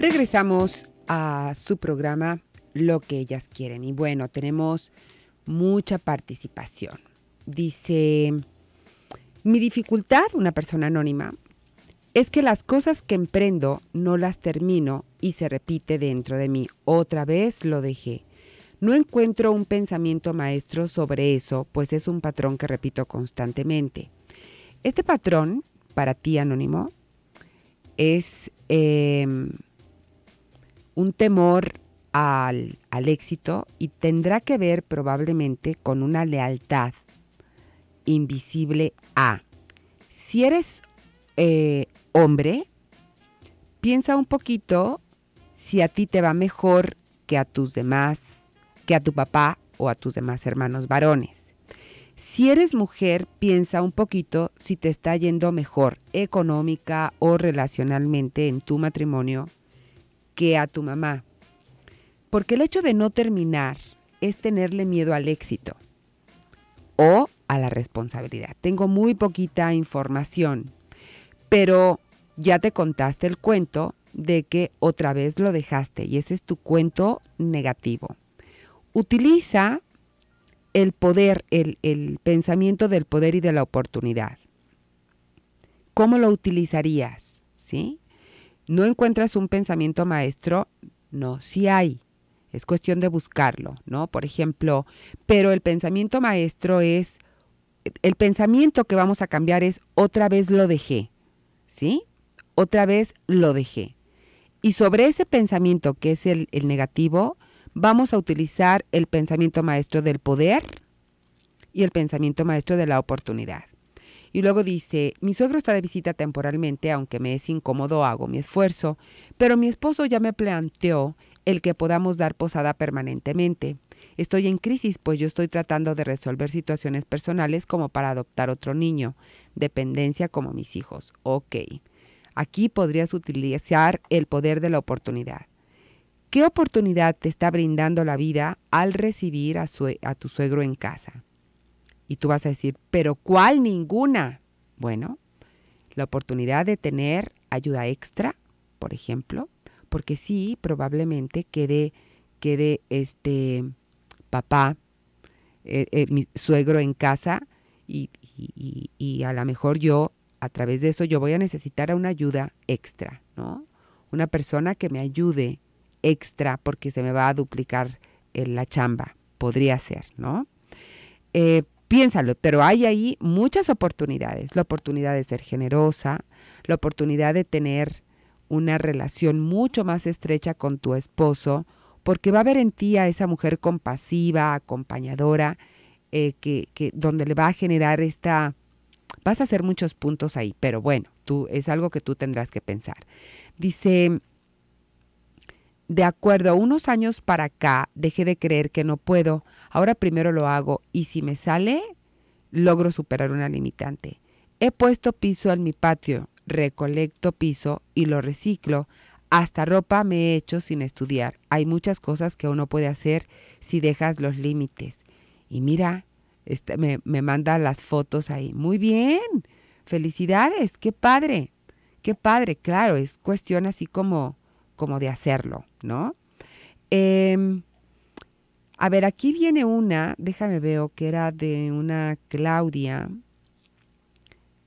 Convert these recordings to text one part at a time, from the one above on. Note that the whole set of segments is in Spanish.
Regresamos a su programa Lo que ellas quieren. Y bueno, tenemos mucha participación. Dice, mi dificultad, una persona anónima, es que las cosas que emprendo no las termino y se repite dentro de mí. Otra vez lo dejé. No encuentro un pensamiento maestro sobre eso, pues es un patrón que repito constantemente. Este patrón, para ti anónimo, es... Em, un temor al, éxito y tendrá que ver probablemente con una lealtad invisible a. Si eres eh, hombre, piensa un poquito si a ti te va mejor que a tus demás, que a tu papá o a tus demás hermanos varones. Si eres mujer, piensa un poquito si te está yendo mejor económica o relacionalmente en tu matrimonio que a tu mamá. Porque el hecho de no terminar es tenerle miedo al éxito o a la responsabilidad. Tengo muy poquita información, pero ya te contaste el cuento de que otra vez lo dejaste y ese es tu cuento negativo. Utiliza el poder, el, pensamiento del poder y de la oportunidad. ¿Cómo lo utilizarías? ¿Sí? ¿No encuentras un pensamiento maestro? No, sí hay. Es cuestión de buscarlo, ¿no? Por ejemplo, pero el pensamiento maestro es, el pensamiento que vamos a cambiar es otra vez lo dejé, ¿sí? Otra vez lo dejé. Y sobre ese pensamiento que es el, el negativo, vamos a utilizar el pensamiento maestro del poder y el pensamiento maestro de la oportunidad. Y luego dice, mi suegro está de visita temporalmente, aunque me es incómodo, hago mi esfuerzo, pero mi esposo ya me planteó el que podamos dar posada permanentemente. Estoy en crisis, pues yo estoy tratando de resolver situaciones personales como para adoptar otro niño, dependencia como mis hijos. Ok. Aquí podrías utilizar el poder de la oportunidad. ¿Qué oportunidad te está brindando la vida al recibir a, a tu suegro en casa? Y tú vas a decir, pero ¿cuál ninguna? Bueno, la oportunidad de tener ayuda extra, por ejemplo, porque sí, probablemente quede, quede este papá, eh, eh, mi suegro en casa y, y, a lo mejor yo, a través de eso, yo voy a necesitar una ayuda extra, ¿no? Una persona que me ayude extra porque se me va a duplicar eh, la chamba, podría ser, ¿no? Eh, piénsalo, pero hay ahí muchas oportunidades. La oportunidad de ser generosa, la oportunidad de tener una relación mucho más estrecha con tu esposo, porque va a haber en ti a esa mujer compasiva, acompañadora, eh, que, donde le va a generar esta... Vas a hacer muchos puntos ahí, pero bueno, tú, es algo que tú tendrás que pensar. Dice, de acuerdo, unos años para acá dejé de creer que no puedo. Ahora primero lo hago y si me sale, logro superar una limitante. He puesto piso en mi patio, recolecto piso y lo reciclo. Hasta ropa me he hecho sin estudiar. Hay muchas cosas que uno puede hacer si dejas los límites. Y mira, este, me, manda las fotos ahí. Muy bien. Felicidades. Qué padre. Qué padre. Claro, es cuestión así como, como de hacerlo, ¿no? Em, a ver, aquí viene una, déjame veo, que era de una Claudia.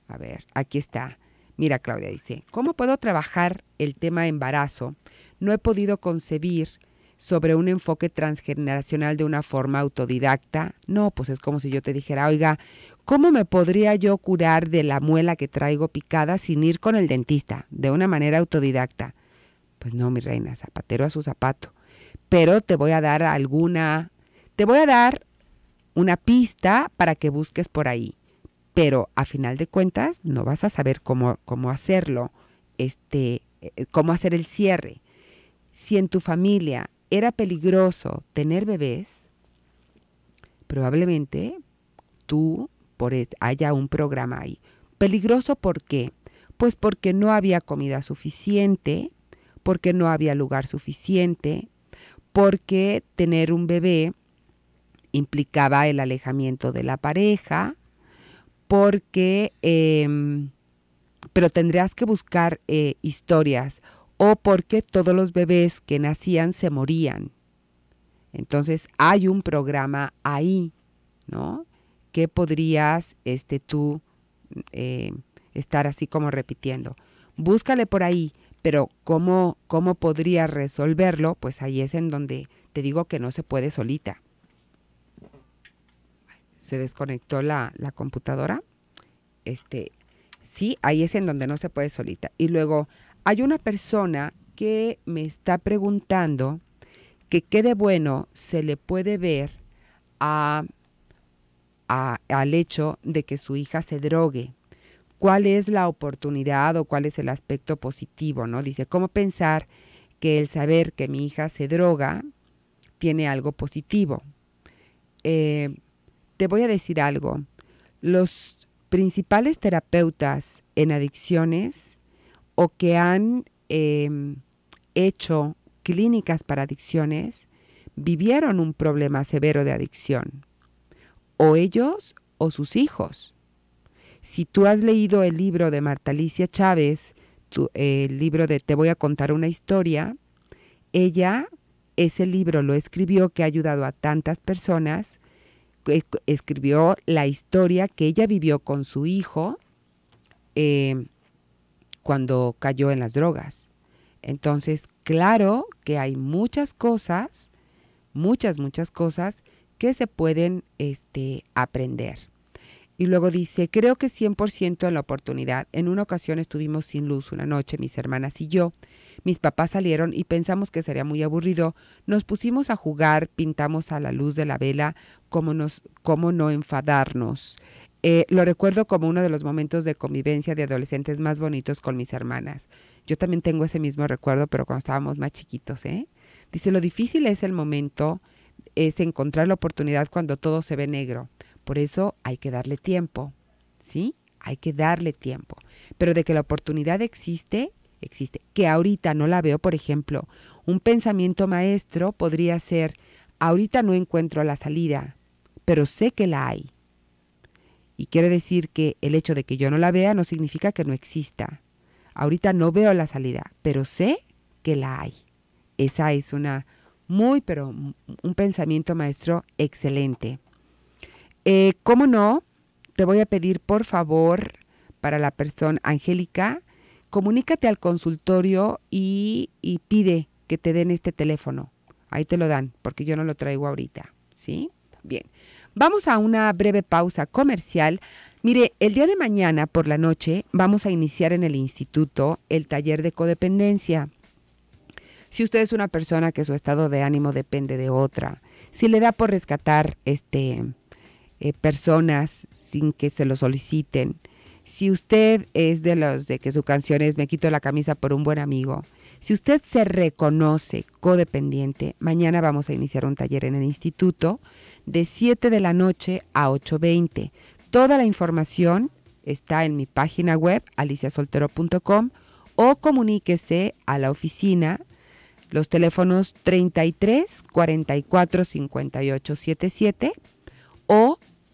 A ver, aquí está. Mira, Claudia dice, ¿cómo puedo trabajar el tema embarazo? No he podido concebir sobre un enfoque transgeneracional de una forma autodidacta. No, pues es como si yo te dijera, oiga, ¿cómo me podría yo curar de la muela que traigo picada sin ir con el dentista, de una manera autodidacta? Pues no, mi reina, zapatero a su zapato pero te voy a dar alguna te voy a dar una pista para que busques por ahí, pero a final de cuentas no vas a saber cómo, hacerlo, este, eh, cómo hacer el cierre. Si en tu familia era peligroso tener bebés, probablemente tú por haya un programa ahí. ¿Peligroso por qué? Pues porque no había comida suficiente, porque no había lugar suficiente, porque tener un bebé implicaba el alejamiento de la pareja, porque, em, pero tendrías que buscar eh, historias o porque todos los bebés que nacían se morían. Entonces hay un programa ahí, ¿no? Que podrías este, tú eh, estar así como repitiendo. Búscale por ahí, pero ¿cómo, ¿cómo podrías resolverlo? Pues ahí es en donde te digo que no se puede solita se desconectó la, computadora, este, sí, ahí es en donde no se puede solita. Y luego hay una persona que me está preguntando que qué de bueno se le puede ver a, al hecho de que su hija se drogue. ¿Cuál es la oportunidad o cuál es el aspecto positivo? ¿no? Dice, ¿cómo pensar que el saber que mi hija se droga tiene algo positivo? Eh, te voy a decir algo. Los principales terapeutas en adicciones o que han em, hecho clínicas para adicciones vivieron un problema severo de adicción. O ellos o sus hijos. Si tú has leído el libro de Marta Alicia Chávez, el libro de Te voy a contar una historia, ella, ese libro lo escribió que ha ayudado a tantas personas escribió la historia que ella vivió con su hijo em, cuando cayó en las drogas. Entonces, claro que hay muchas cosas, muchas, muchas cosas que se pueden este, aprender. Y luego dice, creo que 100% en la oportunidad. En una ocasión estuvimos sin luz una noche, mis hermanas y yo, mis papás salieron y pensamos que sería muy aburrido. Nos pusimos a jugar, pintamos a la luz de la vela, cómo, nos, no enfadarnos. Eh, lo recuerdo como uno de los momentos de convivencia de adolescentes más bonitos con mis hermanas. Yo también tengo ese mismo recuerdo, pero cuando estábamos más chiquitos, ¿eh? Dice, lo difícil es el momento, es encontrar la oportunidad cuando todo se ve negro. Por eso hay que darle tiempo, ¿sí? Hay que darle tiempo. Pero de que la oportunidad existe, existe, que ahorita no la veo, por ejemplo, un pensamiento maestro podría ser, ahorita no encuentro la salida, pero sé que la hay. Y quiere decir que el hecho de que yo no la vea no significa que no exista. Ahorita no veo la salida, pero sé que la hay. Esa es una muy, pero un pensamiento maestro excelente. Eh, ¿Cómo no? Te voy a pedir, por favor, para la persona Angélica, comunícate al consultorio y, pide que te den este teléfono. Ahí te lo dan, porque yo no lo traigo ahorita, ¿sí? Bien, vamos a una breve pausa comercial. Mire, el día de mañana por la noche vamos a iniciar en el instituto el taller de codependencia. Si usted es una persona que su estado de ánimo depende de otra, si le da por rescatar este, eh, personas sin que se lo soliciten, si usted es de los de que su canción es Me quito la camisa por un buen amigo, si usted se reconoce codependiente, mañana vamos a iniciar un taller en el instituto de 7 de la noche a 8.20. Toda la información está en mi página web aliciasoltero.com o comuníquese a la oficina los teléfonos 33 44 58 77 o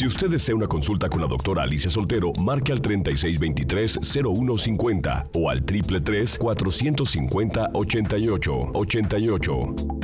Si usted desea una consulta con la doctora Alicia Soltero, marque al 3623-0150 o al 333-450-8888.